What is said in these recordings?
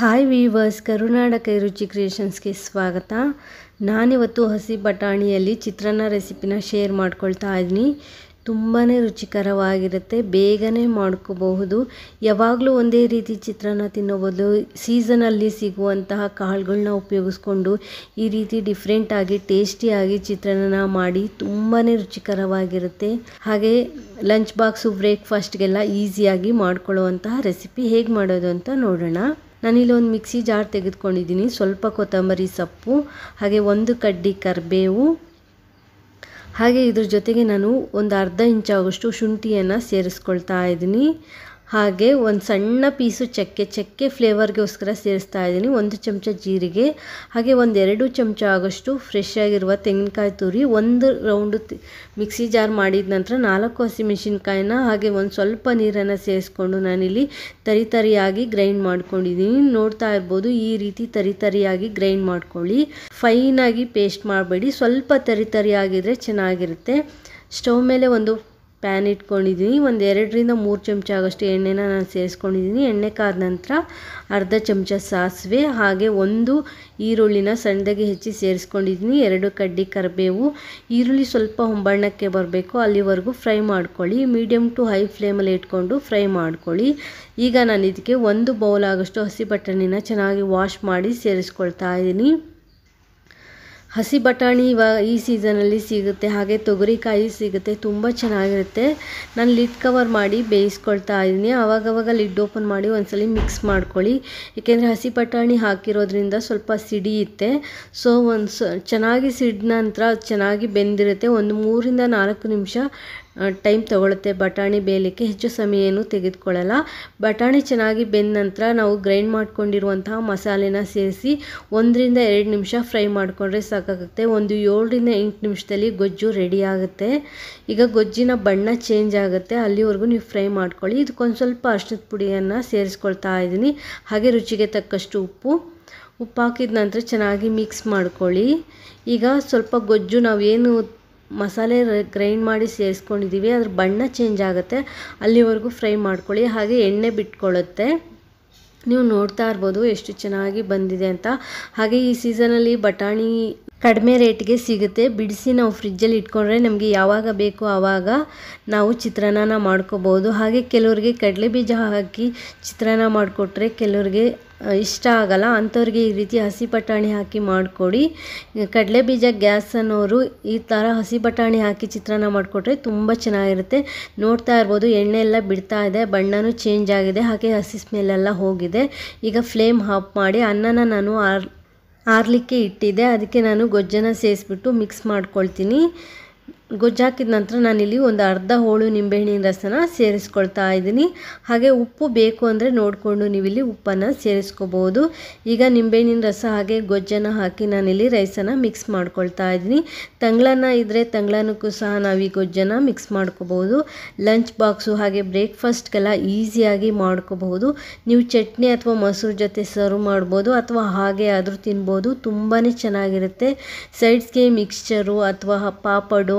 hi viewers ಕರುನಾಡ ಕೈರುಚಿ ಕ್ರಿಯೇಷನ್ಸ್ಗೆ ಸ್ವಾಗತ ನಾನಿವತ್ತು ಹಸಿ ಬಟಾಣಿಯಲ್ಲಿ ಚಿತ್ರಾನ್ನ ರೆಸಿಪಿನ ಶೇರ್ ಮಾಡ್ಕೊಳ್ತಾ ಇದ್ದೀನಿ ತುಂಬಾ ರುಚಿಕರವಾಗಿರುತ್ತೆ ಬೇಗನೆ ಮಾಡ್ಕೋಬಹುದು ಯಾವಾಗಲೂ ಒಂದೇ ರೀತಿ ಚಿತ್ರಾನ್ನ ತಿನ್ನೋ ಸೀಸನಲ್ಲಿ ಸಿಗುವಂತಹ ಕಾಳುಗಳನ್ನ ಉಪಯೋಗಿಸ್ಕೊಂಡು ಈ ರೀತಿ ಡಿಫ್ರೆಂಟಾಗಿ ಟೇಸ್ಟಿಯಾಗಿ ಚಿತ್ರಾನ್ನ ಮಾಡಿ ತುಂಬಾ ರುಚಿಕರವಾಗಿರುತ್ತೆ ಹಾಗೆ ಲಂಚ್ ಬಾಕ್ಸು ಬ್ರೇಕ್ಫಾಸ್ಟ್ಗೆಲ್ಲ ಈಸಿಯಾಗಿ ಮಾಡ್ಕೊಳ್ಳುವಂತಹ ರೆಸಿಪಿ ಹೇಗೆ ಮಾಡೋದು ಅಂತ ನೋಡೋಣ ನಾನಿಲ್ಲಿ ಒಂದು ಮಿಕ್ಸಿ ಜಾರ್ ತೆಗೆದುಕೊಂಡಿದ್ದೀನಿ ಸ್ವಲ್ಪ ಕೊತ್ತಂಬರಿ ಸೊಪ್ಪು ಹಾಗೆ ಒಂದು ಕಡ್ಡಿ ಕರಿಬೇವು ಹಾಗೆ ಇದ್ರ ಜೊತೆಗೆ ನಾನು ಒಂದು ಅರ್ಧ ಇಂಚಾಗುವಷ್ಟು ಶುಂಠಿಯನ್ನು ಸೇರಿಸ್ಕೊಳ್ತಾ ಇದ್ದೀನಿ ಹಾಗೆ ಒಂದು ಸಣ್ಣ ಪೀಸು ಚಕ್ಕೆ ಚಕ್ಕೆ ಫ್ಲೇವರ್ಗೋಸ್ಕರ ಸೇರಿಸ್ತಾ ಇದ್ದೀನಿ ಒಂದು ಚಮಚ ಜೀರಿಗೆ ಹಾಗೆ ಒಂದೆರಡು ಚಮಚ ಆಗೋಷ್ಟು ಫ್ರೆಶ್ ಆಗಿರುವ ತೆಂಗಿನಕಾಯಿ ತುರಿ ಒಂದು ರೌಂಡು ಮಿಕ್ಸಿ ಜಾರ್ ಮಾಡಿದ ನಂತರ ನಾಲ್ಕು ಹಸಿಮೆಣಸಿನ್ಕಾಯಿನ ಹಾಗೆ ಒಂದು ಸ್ವಲ್ಪ ನೀರನ್ನು ಸೇರಿಸ್ಕೊಂಡು ನಾನಿಲ್ಲಿ ತರಿ ತರಿಯಾಗಿ ಗ್ರೈಂಡ್ ಮಾಡ್ಕೊಂಡಿದ್ದೀನಿ ನೋಡ್ತಾ ಇರ್ಬೋದು ಈ ರೀತಿ ತರಿ ತರಿಯಾಗಿ ಗ್ರೈಂಡ್ ಮಾಡ್ಕೊಳ್ಳಿ ಫೈನಾಗಿ ಪೇಸ್ಟ್ ಮಾಡಬೇಡಿ ಸ್ವಲ್ಪ ತರಿ ತರಿಯಾಗಿದ್ದರೆ ಚೆನ್ನಾಗಿರುತ್ತೆ ಸ್ಟವ್ ಮೇಲೆ ಒಂದು ಪ್ಯಾನ್ ಇಟ್ಕೊಂಡಿದ್ದೀನಿ ಒಂದು ಎರಡರಿಂದ ಮೂರು ಚಮಚ ಆಗೋಷ್ಟು ಎಣ್ಣೆನ ನಾನು ಸೇರಿಸ್ಕೊಂಡಿದ್ದೀನಿ ಎಣ್ಣೆ ಕಾದ ನಂತರ ಅರ್ಧ ಚಮಚ ಸಾಸಿವೆ ಹಾಗೆ ಒಂದು ಈರುಳ್ಳಿನ ಸಣ್ಣದಾಗಿ ಹೆಚ್ಚಿ ಸೇರಿಸ್ಕೊಂಡಿದ್ದೀನಿ ಎರಡು ಕಡ್ಡಿ ಕರಿಬೇವು ಈರುಳ್ಳಿ ಸ್ವಲ್ಪ ಹೊಂಬಣ್ಣಕ್ಕೆ ಬರಬೇಕು ಅಲ್ಲಿವರೆಗೂ ಫ್ರೈ ಮಾಡ್ಕೊಳ್ಳಿ ಮೀಡಿಯಮ್ ಟು ಹೈ ಫ್ಲೇಮಲ್ಲಿ ಇಟ್ಕೊಂಡು ಫ್ರೈ ಮಾಡ್ಕೊಳ್ಳಿ ಈಗ ನಾನು ಇದಕ್ಕೆ ಒಂದು ಬೌಲ್ ಆಗೋಷ್ಟು ಹಸಿ ಬಟಾಣಿನ ಚೆನ್ನಾಗಿ ವಾಶ್ ಮಾಡಿ ಸೇರಿಸ್ಕೊಳ್ತಾ ಇದ್ದೀನಿ ಹಸಿ ಬಟಾಣಿ ಇವಾಗ ಈ ಸೀಸನಲ್ಲಿ ಸಿಗುತ್ತೆ ಹಾಗೆ ತೊಗರಿಕಾಯಿ ಸಿಗುತ್ತೆ ತುಂಬ ಚೆನ್ನಾಗಿರುತ್ತೆ ನಾನು ಲಿಡ್ ಕವರ್ ಮಾಡಿ ಬೇಯಿಸ್ಕೊಳ್ತಾ ಇದ್ದೀನಿ ಆವಾಗವಾಗ ಲಿಡ್ ಓಪನ್ ಮಾಡಿ ಒಂದ್ಸಲಿ ಮಿಕ್ಸ್ ಮಾಡ್ಕೊಳ್ಳಿ ಏಕೆಂದರೆ ಹಸಿ ಬಟಾಣಿ ಹಾಕಿರೋದ್ರಿಂದ ಸ್ವಲ್ಪ ಸಿಡಿಯುತ್ತೆ ಸೊ ಒಂದು ಚೆನ್ನಾಗಿ ಸಿಡಿದ ನಂತರ ಚೆನ್ನಾಗಿ ಬೆಂದಿರುತ್ತೆ ಒಂದು ಮೂರಿಂದ ನಾಲ್ಕು ನಿಮಿಷ ಟೈಮ್ ತಗೊಳುತ್ತೆ ಬಟಾಣಿ ಬೇಯಲಿಕ್ಕೆ ಹೆಚ್ಚು ಸಮಯ ಏನು ತೆಗೆದುಕೊಳ್ಳಲ್ಲ ಬಟಾಣಿ ಚೆನ್ನಾಗಿ ಬೆಂದ ನಂತರ ನಾವು ಗ್ರೈಂಡ್ ಮಾಡ್ಕೊಂಡಿರುವಂತಹ ಮಸಾಲೆನ ಸೇರಿಸಿ ಒಂದರಿಂದ ಎರಡು ನಿಮಿಷ ಫ್ರೈ ಮಾಡಿಕೊಂಡ್ರೆ ಸಾಕಾಗುತ್ತೆ ಒಂದು ಏಳರಿಂದ ಎಂಟು ನಿಮಿಷದಲ್ಲಿ ಗೊಜ್ಜು ರೆಡಿ ಆಗುತ್ತೆ ಈಗ ಗೊಜ್ಜಿನ ಬಣ್ಣ ಚೇಂಜ್ ಆಗುತ್ತೆ ಅಲ್ಲಿವರೆಗೂ ನೀವು ಫ್ರೈ ಮಾಡ್ಕೊಳ್ಳಿ ಇದಕ್ಕೊಂದು ಸ್ವಲ್ಪ ಅರ್ಶದ ಪುಡಿಯನ್ನು ಸೇರಿಸ್ಕೊಳ್ತಾ ಇದ್ದೀನಿ ಹಾಗೆ ರುಚಿಗೆ ತಕ್ಕಷ್ಟು ಉಪ್ಪು ಉಪ್ಪು ಹಾಕಿದ ನಂತರ ಚೆನ್ನಾಗಿ ಮಿಕ್ಸ್ ಮಾಡ್ಕೊಳ್ಳಿ ಈಗ ಸ್ವಲ್ಪ ಗೊಜ್ಜು ನಾವು ಏನು ಮಸಾಲೆ ಗ್ರೈಂಡ್ ಮಾಡಿ ಸೇರಿಸ್ಕೊಂಡಿದ್ದೀವಿ ಅದ್ರ ಬಣ್ಣ ಚೇಂಜ್ ಆಗುತ್ತೆ ಅಲ್ಲಿವರೆಗೂ ಫ್ರೈ ಮಾಡ್ಕೊಳ್ಳಿ ಹಾಗೆ ಎಣ್ಣೆ ಬಿಟ್ಕೊಳ್ಳುತ್ತೆ ನೀವು ನೋಡ್ತಾ ಇರ್ಬೋದು ಎಷ್ಟು ಚೆನ್ನಾಗಿ ಬಂದಿದೆ ಅಂತ ಹಾಗೆ ಈ ಸೀಸನಲ್ಲಿ ಬಟಾಣಿ ಕಡಿಮೆ ರೇಟ್ಗೆ ಸಿಗುತ್ತೆ ಬಿಡಿಸಿ ನಾವು ಫ್ರಿಜ್ಜಲ್ಲಿ ಇಟ್ಕೊಂಡ್ರೆ ನಮಗೆ ಯಾವಾಗ ಬೇಕು ಆವಾಗ ನಾವು ಚಿತ್ರಾನ್ನ ಮಾಡ್ಕೋಬೋದು ಹಾಗೆ ಕೆಲವ್ರಿಗೆ ಕಡಲೆ ಬೀಜ ಹಾಕಿ ಚಿತ್ರಾನ್ನ ಮಾಡಿಕೊಟ್ರೆ ಕೆಲವ್ರಿಗೆ ಇಷ್ಟ ಆಗಲ್ಲ ಅಂಥವ್ರಿಗೆ ಈ ರೀತಿ ಹಸಿ ಬಟಾಣಿ ಹಾಕಿ ಮಾಡಿಕೊಡಿ ಕಡಲೆ ಬೀಜ ಗ್ಯಾಸ್ ಅನ್ನೋರು ಈ ಥರ ಹಸಿ ಬಟಾಣಿ ಹಾಕಿ ಚಿತ್ರಾನ್ನ ಮಾಡಿಕೊಟ್ರೆ ತುಂಬ ಚೆನ್ನಾಗಿರುತ್ತೆ ನೋಡ್ತಾ ಇರ್ಬೋದು ಎಣ್ಣೆ ಎಲ್ಲ ಬಿಡ್ತಾ ಇದೆ ಬಣ್ಣನೂ ಚೇಂಜ್ ಆಗಿದೆ ಹಾಗೆ ಹಸಿ ಸ್ಮೆಲ್ಲೆಲ್ಲ ಹೋಗಿದೆ ಈಗ ಫ್ಲೇಮ್ ಹಾಫ್ ಮಾಡಿ ಅನ್ನನ ನಾನು ಆರ್ ಆರಲಿಕ್ಕೆ ಇಟ್ಟಿದೆ ಅದಕ್ಕೆ ನಾನು ಗೊಜ್ಜನ್ನು ಸೇರಿಸ್ಬಿಟ್ಟು ಮಿಕ್ಸ್ ಮಾಡ್ಕೊಳ್ತೀನಿ ಗೊಜ್ಜು ಹಾಕಿದ ನಂತರ ನಾನಿಲ್ಲಿ ಒಂದು ಅರ್ಧ ಹೋಳು ನಿಂಬೆಹಣ್ಣಿನ ರಸನ ಸೇರಿಸ್ಕೊಳ್ತಾ ಇದ್ದೀನಿ ಹಾಗೆ ಉಪ್ಪು ಬೇಕು ಅಂದರೆ ನೋಡಿಕೊಂಡು ನೀವಿಲ್ಲಿ ಉಪ್ಪನ್ನು ಸೇರಿಸ್ಕೋಬೋದು ಈಗ ನಿಂಬೆಹಣ್ಣಿನ ರಸ ಹಾಗೆ ಗೊಜ್ಜನ್ನು ಹಾಕಿ ನಾನಿಲ್ಲಿ ರೈಸನ್ನು ಮಿಕ್ಸ್ ಮಾಡ್ಕೊಳ್ತಾ ಇದ್ದೀನಿ ತಂಗ್ಳನ್ನ ಇದ್ದರೆ ತಂಗ್ಳನಕ್ಕೂ ಸಹ ನಾವು ಈ ಗೊಜ್ಜನ್ನು ಮಿಕ್ಸ್ ಮಾಡ್ಕೋಬೋದು ಲಂಚ್ ಬಾಕ್ಸು ಹಾಗೆ ಬ್ರೇಕ್ಫಾಸ್ಟ್ಗೆಲ್ಲ ಈಸಿಯಾಗಿ ಮಾಡ್ಕೋಬಹುದು ನೀವು ಚಟ್ನಿ ಅಥವಾ ಮೊಸರು ಜೊತೆ ಸರ್ವ್ ಮಾಡ್ಬೋದು ಅಥವಾ ಹಾಗೆ ಆದರೂ ತಿನ್ಬೋದು ತುಂಬಾ ಚೆನ್ನಾಗಿರುತ್ತೆ ಸೈಡ್ಸ್ಗೆ ಮಿಕ್ಸ್ಚರು ಅಥವಾ ಪಾಪಡು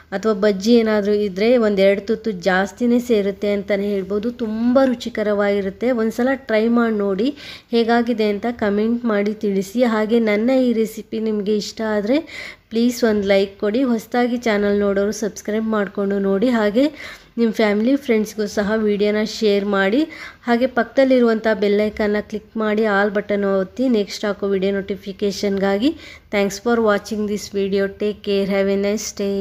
ಅಥವಾ ಬಜ್ಜಿ ಏನಾದರೂ ಇದ್ದರೆ ಒಂದೆರಡು ತುತ್ತು ಜಾಸ್ತಿನೇ ಸೇರುತ್ತೆ ಅಂತಲೇ ಹೇಳ್ಬೋದು ತುಂಬ ರುಚಿಕರವಾಗಿರುತ್ತೆ ಒಂದು ಸಲ ಟ್ರೈ ಮಾಡಿ ನೋಡಿ ಹೇಗಾಗಿದೆ ಅಂತ ಕಮೆಂಟ್ ಮಾಡಿ ತಿಳಿಸಿ ಹಾಗೆ ನನ್ನ ಈ ರೆಸಿಪಿ ನಿಮಗೆ ಇಷ್ಟ ಆದರೆ ಪ್ಲೀಸ್ ಒಂದು ಲೈಕ್ ಕೊಡಿ ಹೊಸದಾಗಿ ಚಾನಲ್ ನೋಡೋರು ಸಬ್ಸ್ಕ್ರೈಬ್ ಮಾಡಿಕೊಂಡು ನೋಡಿ ಹಾಗೆ ನಿಮ್ಮ ಫ್ಯಾಮಿಲಿ ಫ್ರೆಂಡ್ಸ್ಗೂ ಸಹ ವಿಡಿಯೋನ ಶೇರ್ ಮಾಡಿ ಹಾಗೆ ಪಕ್ಕದಲ್ಲಿರುವಂಥ ಬೆಲ್ಲೈಕನ್ನ ಕ್ಲಿಕ್ ಮಾಡಿ ಆಲ್ ಬಟನ್ ಒತ್ತಿ ನೆಕ್ಸ್ಟ್ ಹಾಕೋ ವಿಡಿಯೋ ನೋಟಿಫಿಕೇಷನ್ಗಾಗಿ thanks for watching this video take care have a nice day